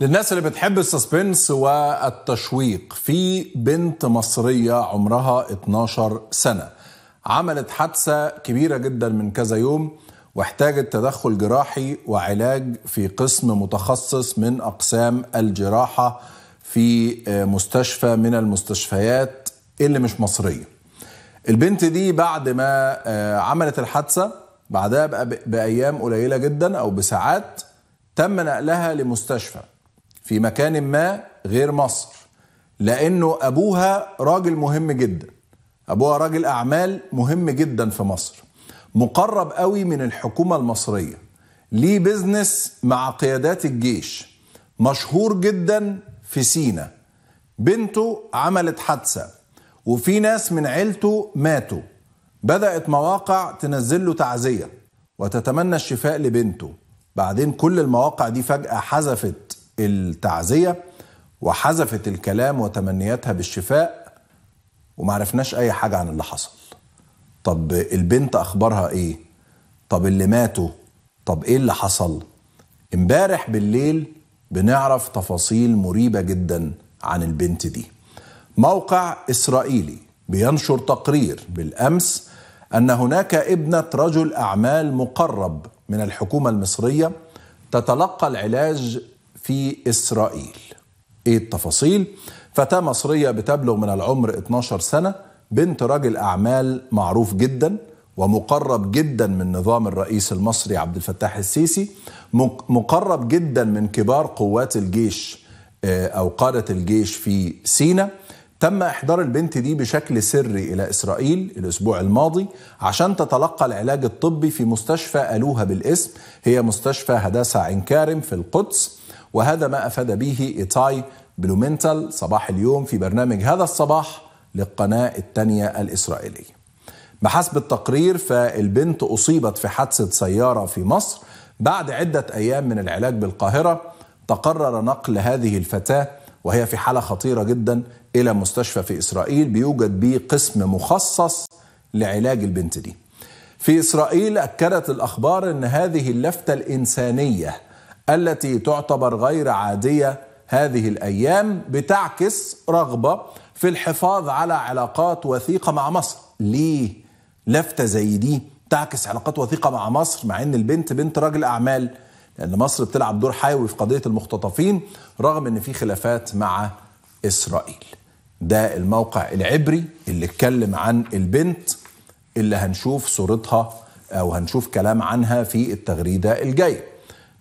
للناس اللي بتحب السسبنس والتشويق في بنت مصرية عمرها 12 سنة عملت حادثة كبيرة جدا من كذا يوم واحتاجت تدخل جراحي وعلاج في قسم متخصص من أقسام الجراحة في آه، مستشفى من المستشفيات اللي مش مصرية البنت دي بعد ما آه، عملت الحادثة بعدها بأيام قليلة جدا أو بساعات تم نقلها لمستشفى في مكان ما غير مصر لانه ابوها راجل مهم جدا ابوها راجل اعمال مهم جدا في مصر مقرب قوي من الحكومه المصريه ليه بيزنس مع قيادات الجيش مشهور جدا في سينا بنته عملت حادثه وفي ناس من عيلته ماتوا بدات مواقع تنزل له تعزيه وتتمنى الشفاء لبنته بعدين كل المواقع دي فجاه حذفت التعزية وحذفت الكلام وتمنياتها بالشفاء ومعرفناش أي حاجة عن اللي حصل طب البنت أخبارها إيه؟ طب اللي ماتوا؟ طب إيه اللي حصل؟ امبارح بالليل بنعرف تفاصيل مريبة جدا عن البنت دي موقع إسرائيلي بينشر تقرير بالأمس أن هناك ابنة رجل أعمال مقرب من الحكومة المصرية تتلقى العلاج في إسرائيل إيه التفاصيل؟ فتاة مصرية بتبلغ من العمر 12 سنة بنت راجل أعمال معروف جدا ومقرب جدا من نظام الرئيس المصري عبد الفتاح السيسي مقرب جدا من كبار قوات الجيش آه، أو قادة الجيش في سينا تم إحضار البنت دي بشكل سري إلى إسرائيل الأسبوع الماضي عشان تتلقى العلاج الطبي في مستشفى ألوها بالاسم هي مستشفى هداسة عين كارم في القدس وهذا ما أفاد به إيتاي بلومنتال صباح اليوم في برنامج هذا الصباح للقناة الثانية الإسرائيلية بحسب التقرير فالبنت أصيبت في حادثة سيارة في مصر بعد عدة أيام من العلاج بالقاهرة تقرر نقل هذه الفتاة وهي في حالة خطيرة جدا إلى مستشفى في إسرائيل بيوجد به قسم مخصص لعلاج البنت دي في إسرائيل أكدت الأخبار أن هذه اللفتة الإنسانية التي تعتبر غير عادية هذه الأيام بتعكس رغبة في الحفاظ على علاقات وثيقة مع مصر ليه لفتة زي دي تعكس علاقات وثيقة مع مصر مع أن البنت بنت راجل أعمال لأن مصر بتلعب دور حيوي في قضية المختطفين رغم أن في خلافات مع إسرائيل ده الموقع العبري اللي اتكلم عن البنت اللي هنشوف صورتها أو هنشوف كلام عنها في التغريدة الجاية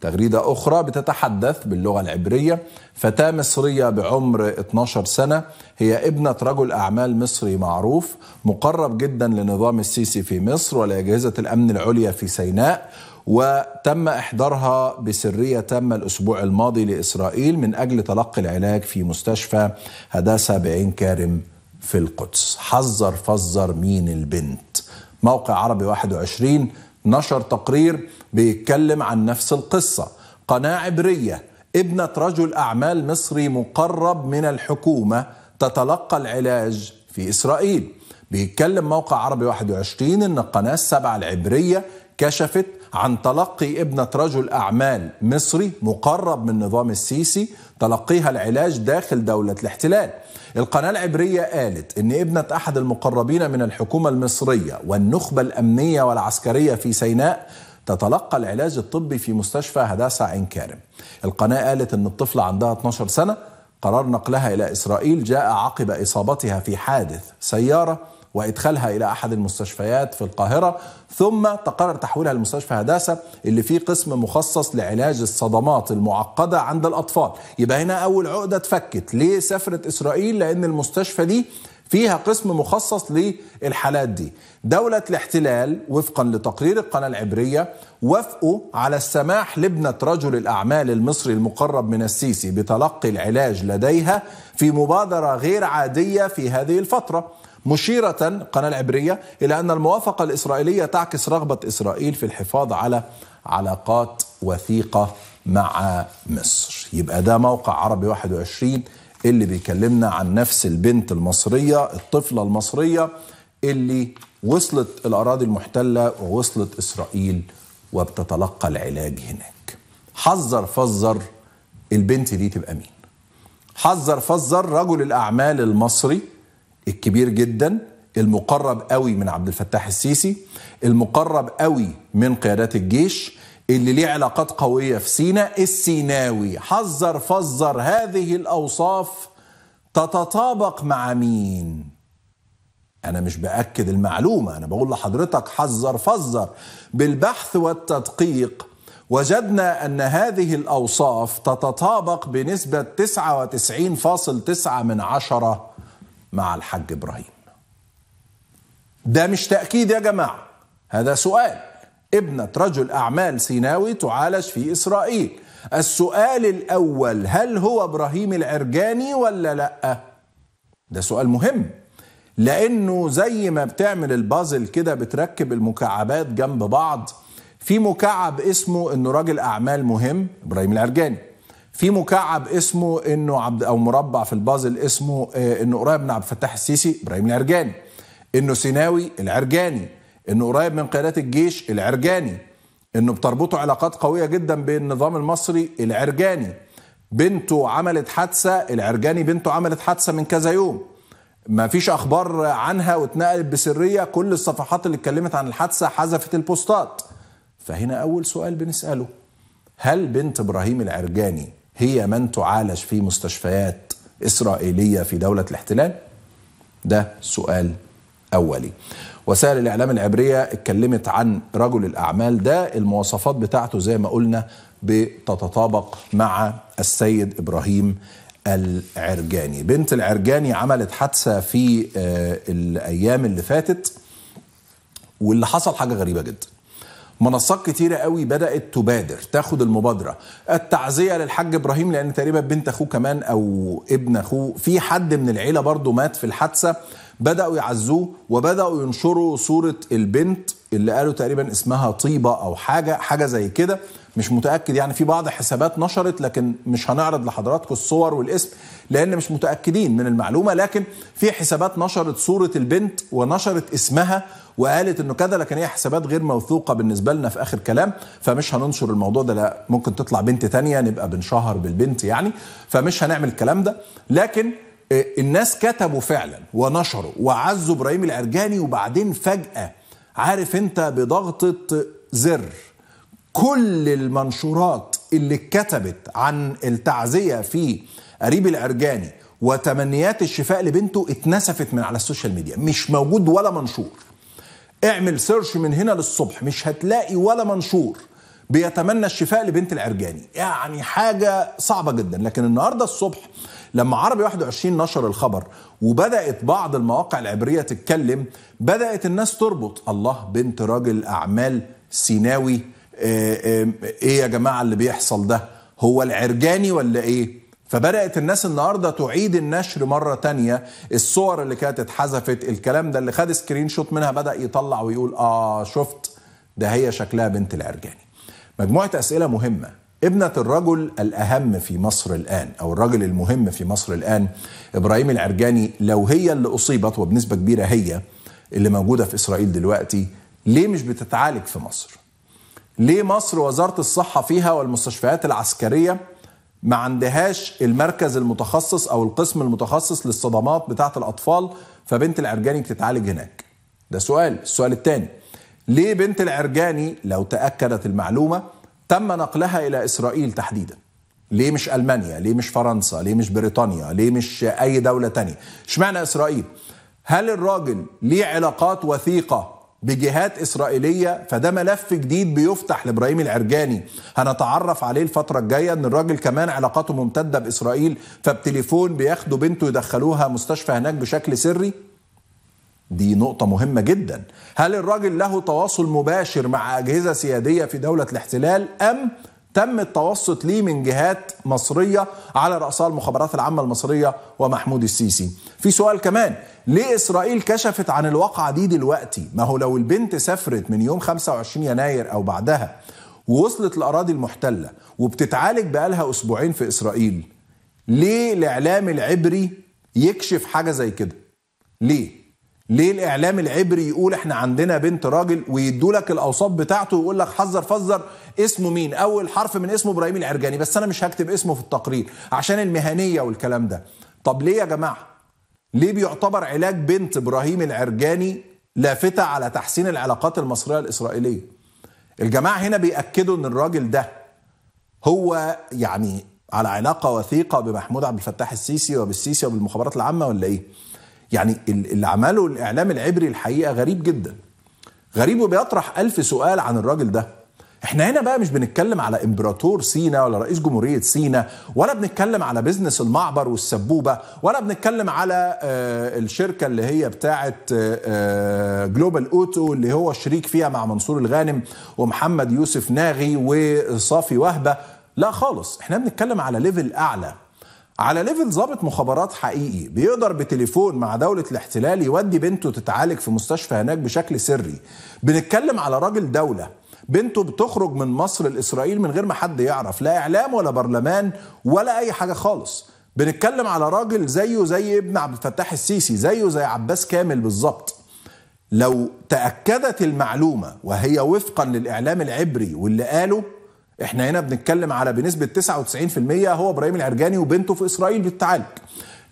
تغريدة أخرى بتتحدث باللغة العبرية فتاة مصرية بعمر 12 سنة هي ابنة رجل أعمال مصري معروف مقرب جدا لنظام السيسي في مصر ولأجهزة الأمن العليا في سيناء وتم إحضارها بسرية تامه الأسبوع الماضي لإسرائيل من أجل تلقي العلاج في مستشفى هداسة بعين كارم في القدس حذر فزر مين البنت موقع عربي 21 نشر تقرير بيتكلم عن نفس القصة قناة عبرية ابنة رجل أعمال مصري مقرب من الحكومة تتلقى العلاج في إسرائيل بيتكلم موقع عربي 21 أن القناة السبعة العبرية كشفت عن تلقي ابنة رجل أعمال مصري مقرب من نظام السيسي تلقيها العلاج داخل دولة الاحتلال القناة العبرية قالت إن ابنة أحد المقربين من الحكومة المصرية والنخبة الأمنية والعسكرية في سيناء تتلقى العلاج الطبي في مستشفى هداسة عين كارم القناة قالت إن الطفلة عندها 12 سنة قرار نقلها إلى إسرائيل جاء عقب إصابتها في حادث سيارة وادخالها الى احد المستشفيات في القاهره ثم تقرر تحويلها لمستشفى هداسه اللي فيه قسم مخصص لعلاج الصدمات المعقده عند الاطفال يبقى هنا اول عقده اتفكت ليه سافرت اسرائيل لان المستشفى دي فيها قسم مخصص للحالات دي دولة الاحتلال وفقا لتقرير القناة العبرية وافقوا على السماح لابنة رجل الأعمال المصري المقرب من السيسي بتلقي العلاج لديها في مبادرة غير عادية في هذه الفترة مشيرة القناة العبرية إلى أن الموافقة الإسرائيلية تعكس رغبة إسرائيل في الحفاظ على علاقات وثيقة مع مصر يبقى ده موقع عربي 21 اللي بيكلمنا عن نفس البنت المصرية الطفلة المصرية اللي وصلت الأراضي المحتلة ووصلت إسرائيل وبتتلقى العلاج هناك حذر فزر البنت دي تبقى مين حذر فزر رجل الأعمال المصري الكبير جدا المقرب قوي من عبد الفتاح السيسي المقرب قوي من قيادات الجيش اللي ليه علاقات قوية في سيناء السيناوي حذر فزر هذه الأوصاف تتطابق مع مين أنا مش بأكد المعلومة أنا بقول لحضرتك حذر فزر بالبحث والتدقيق وجدنا أن هذه الأوصاف تتطابق بنسبة 99.9 من عشرة مع الحاج ابراهيم ده مش تاكيد يا جماعه هذا سؤال ابنه رجل اعمال سيناوي تعالج في اسرائيل السؤال الاول هل هو ابراهيم العرجاني ولا لا ده سؤال مهم لانه زي ما بتعمل البازل كده بتركب المكعبات جنب بعض في مكعب اسمه انه راجل اعمال مهم ابراهيم العرجاني في مكعب اسمه انه عبد او مربع في البازل اسمه آه، انه قريب من عبد الفتاح السيسي ابراهيم العرجاني انه سيناوي العرجاني انه قريب من قيادات الجيش العرجاني انه بتربطه علاقات قويه جدا بالنظام المصري العرجاني بنته عملت حادثه العرجاني بنته عملت حادثه من كذا يوم ما فيش اخبار عنها واتنقلت بسريه كل الصفحات اللي اتكلمت عن الحادثه حذفت البوستات فهنا اول سؤال بنساله هل بنت ابراهيم العرجاني هي من تعالج في مستشفيات إسرائيلية في دولة الاحتلال؟ ده سؤال أولي وسائل الإعلام العبرية اتكلمت عن رجل الأعمال ده المواصفات بتاعته زي ما قلنا بتتطابق مع السيد إبراهيم العرجاني بنت العرجاني عملت حادثة في آه، الأيام اللي فاتت واللي حصل حاجة غريبة جدا منصات كتيرة قوي بدأت تبادر تاخد المبادرة التعزية للحاج إبراهيم لأن تقريبا بنت أخوه كمان أو ابن أخوه في حد من العيلة برضه مات في الحادثة بدأوا يعزوه وبدأوا ينشروا صورة البنت اللي قالوا تقريبا اسمها طيبة أو حاجة حاجة زي كده مش متاكد يعني في بعض حسابات نشرت لكن مش هنعرض لحضراتكم الصور والاسم لان مش متاكدين من المعلومه لكن في حسابات نشرت صوره البنت ونشرت اسمها وقالت انه كذا لكن هي حسابات غير موثوقه بالنسبه لنا في اخر كلام فمش هننشر الموضوع ده لا ممكن تطلع بنت تانية نبقى بنشهر بالبنت يعني فمش هنعمل الكلام ده لكن آه، الناس كتبوا فعلا ونشروا وعزوا ابراهيم العرجاني وبعدين فجاه عارف انت بضغطه زر كل المنشورات اللي اتكتبت عن التعزية في قريب العرجاني وتمنيات الشفاء لبنته اتنسفت من على السوشيال ميديا مش موجود ولا منشور اعمل سيرش من هنا للصبح مش هتلاقي ولا منشور بيتمنى الشفاء لبنت العرجاني يعني حاجة صعبة جدا لكن النهاردة الصبح لما عربي 21 نشر الخبر وبدأت بعض المواقع العبرية تتكلم بدأت الناس تربط الله بنت راجل أعمال سيناوي آه، آه، ايه يا جماعه اللي بيحصل ده هو العرجاني ولا ايه فبدات الناس النهارده تعيد النشر مره تانية الصور اللي كانت اتحذفت الكلام ده اللي خد سكرين شوت منها بدا يطلع ويقول اه شفت ده هي شكلها بنت العرجاني مجموعه اسئله مهمه ابنة الرجل الأهم في مصر الآن أو الرجل المهم في مصر الآن إبراهيم العرجاني لو هي اللي أصيبت وبنسبة كبيرة هي اللي موجودة في إسرائيل دلوقتي ليه مش بتتعالج في مصر؟ ليه مصر وزارة الصحة فيها والمستشفيات العسكرية ما عندهاش المركز المتخصص أو القسم المتخصص للصدمات بتاعة الأطفال فبنت العرجاني بتتعالج هناك ده سؤال السؤال الثاني ليه بنت العرجاني لو تأكدت المعلومة تم نقلها إلى إسرائيل تحديدا ليه مش ألمانيا ليه مش فرنسا ليه مش بريطانيا ليه مش أي دولة تانية اشمعنى إسرائيل هل الراجل ليه علاقات وثيقة بجهات إسرائيلية فده ملف جديد بيفتح لإبراهيم العرجاني هنتعرف عليه الفترة الجاية إن الراجل كمان علاقاته ممتدة بإسرائيل فبتليفون بياخدوا بنته يدخلوها مستشفى هناك بشكل سري دي نقطة مهمة جدا هل الراجل له تواصل مباشر مع أجهزة سيادية في دولة الاحتلال أم تم التوسط ليه من جهات مصرية على رأسها المخابرات العامة المصرية ومحمود السيسي في سؤال كمان ليه إسرائيل كشفت عن الواقعة دي دلوقتي ما هو لو البنت سافرت من يوم 25 يناير أو بعدها ووصلت الأراضي المحتلة وبتتعالج بقالها أسبوعين في إسرائيل ليه الإعلام العبري يكشف حاجة زي كده ليه ليه الاعلام العبري يقول احنا عندنا بنت راجل ويدوا لك الاوصاف بتاعته ويقول لك حذر فذر اسمه مين اول حرف من اسمه ابراهيم العرجاني بس انا مش هكتب اسمه في التقرير عشان المهنيه والكلام ده طب ليه يا جماعه ليه بيعتبر علاج بنت ابراهيم العرجاني لافته على تحسين العلاقات المصريه الاسرائيليه الجماعه هنا بياكدوا ان الراجل ده هو يعني على علاقه وثيقه بمحمود عبد الفتاح السيسي وبالسيسي وبالمخابرات العامه ولا ايه يعني اللي عمله الاعلام العبري الحقيقه غريب جدا غريب وبيطرح ألف سؤال عن الراجل ده احنا هنا بقى مش بنتكلم على امبراطور سينا ولا رئيس جمهورية سينا ولا بنتكلم على بزنس المعبر والسبوبة ولا بنتكلم على آه، الشركة اللي هي بتاعة آه، آه، جلوبال اوتو اللي هو شريك فيها مع منصور الغانم ومحمد يوسف ناغي وصافي وهبة لا خالص احنا بنتكلم على ليفل اعلى على ليفل ظابط مخابرات حقيقي بيقدر بتليفون مع دولة الاحتلال يودي بنته تتعالج في مستشفى هناك بشكل سري بنتكلم على راجل دولة بنته بتخرج من مصر لإسرائيل من غير ما حد يعرف لا إعلام ولا برلمان ولا أي حاجة خالص بنتكلم على راجل زيه زي ابن عبد الفتاح السيسي زيه زي عباس كامل بالظبط لو تأكدت المعلومة وهي وفقا للإعلام العبري واللي قاله احنا هنا بنتكلم على بنسبه 99% هو ابراهيم العرجاني وبنته في اسرائيل بتتعالج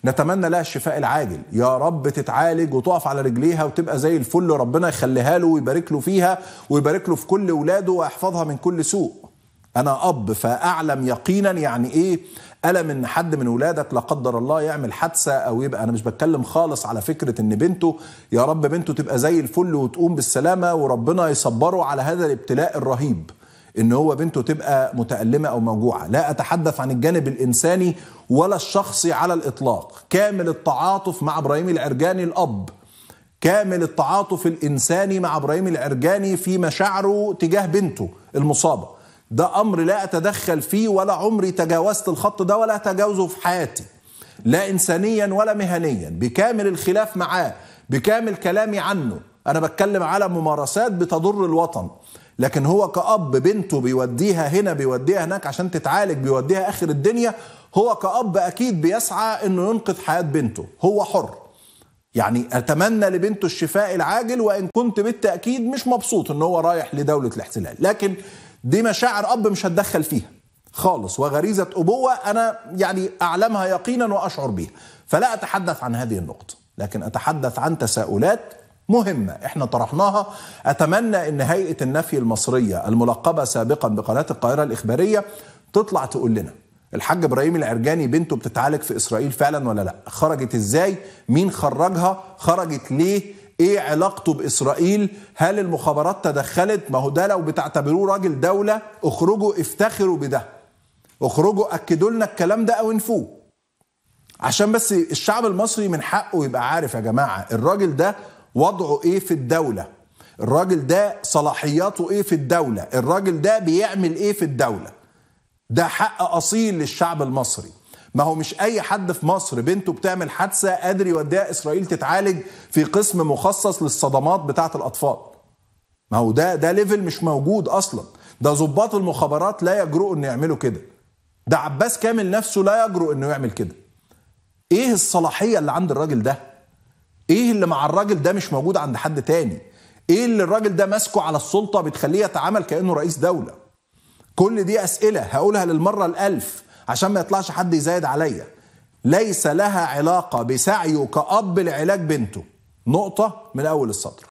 نتمنى لها الشفاء العاجل يا رب تتعالج وتقف على رجليها وتبقى زي الفل ربنا يخليها له ويبارك له فيها ويبارك له في كل ولاده ويحفظها من كل سوء انا اب فاعلم يقينا يعني ايه الم ان حد من ولادك لا قدر الله يعمل حادثه او يبقى انا مش بتكلم خالص على فكره ان بنته يا رب بنته تبقى زي الفل وتقوم بالسلامه وربنا يصبره على هذا الابتلاء الرهيب ان هو بنته تبقى متألمة او موجوعة لا اتحدث عن الجانب الانساني ولا الشخصي على الاطلاق كامل التعاطف مع ابراهيم العرجاني الاب كامل التعاطف الانساني مع ابراهيم العرجاني في مشاعره تجاه بنته المصابة ده امر لا اتدخل فيه ولا عمري تجاوزت الخط ده ولا اتجاوزه في حياتي لا انسانيا ولا مهنيا بكامل الخلاف معاه بكامل كلامي عنه انا بتكلم على ممارسات بتضر الوطن لكن هو كأب بنته بيوديها هنا بيوديها هناك عشان تتعالج بيوديها آخر الدنيا هو كأب أكيد بيسعى إنه ينقذ حياة بنته هو حر يعني أتمنى لبنته الشفاء العاجل وإن كنت بالتأكيد مش مبسوط إن هو رايح لدولة الاحتلال لكن دي مشاعر أب مش هتدخل فيها خالص وغريزة أبوة أنا يعني أعلمها يقينا وأشعر بيها فلا أتحدث عن هذه النقطة لكن أتحدث عن تساؤلات مهمة احنا طرحناها اتمنى ان هيئة النفي المصرية الملقبة سابقا بقناة القاهرة الاخبارية تطلع تقول لنا الحاج ابراهيم العرجاني بنته بتتعالج في اسرائيل فعلا ولا لا خرجت ازاي مين خرجها خرجت ليه ايه علاقته باسرائيل هل المخابرات تدخلت ما هو ده لو بتعتبروه راجل دولة اخرجوا افتخروا بده اخرجوا اكدوا لنا الكلام ده او انفوه عشان بس الشعب المصري من حقه يبقى عارف يا جماعة الراجل ده وضعه ايه في الدوله الراجل ده صلاحياته ايه في الدوله الراجل ده بيعمل ايه في الدوله ده حق اصيل للشعب المصري ما هو مش اي حد في مصر بنته بتعمل حادثه قادر يوديها اسرائيل تتعالج في قسم مخصص للصدمات بتاعه الاطفال ما هو ده ده ليفل مش موجود اصلا ده ظباط المخابرات لا يجرؤوا ان يعملوا كده ده عباس كامل نفسه لا يجرؤ انه يعمل كده ايه الصلاحيه اللي عند الراجل ده ايه اللي مع الراجل ده مش موجود عند حد تاني ايه اللي الراجل ده ماسكه على السلطه بتخليه يتعامل كانه رئيس دوله كل دي اسئله هقولها للمره الالف عشان ما يطلعش حد يزايد عليا ليس لها علاقه بسعيه كاب لعلاج بنته نقطه من اول السطر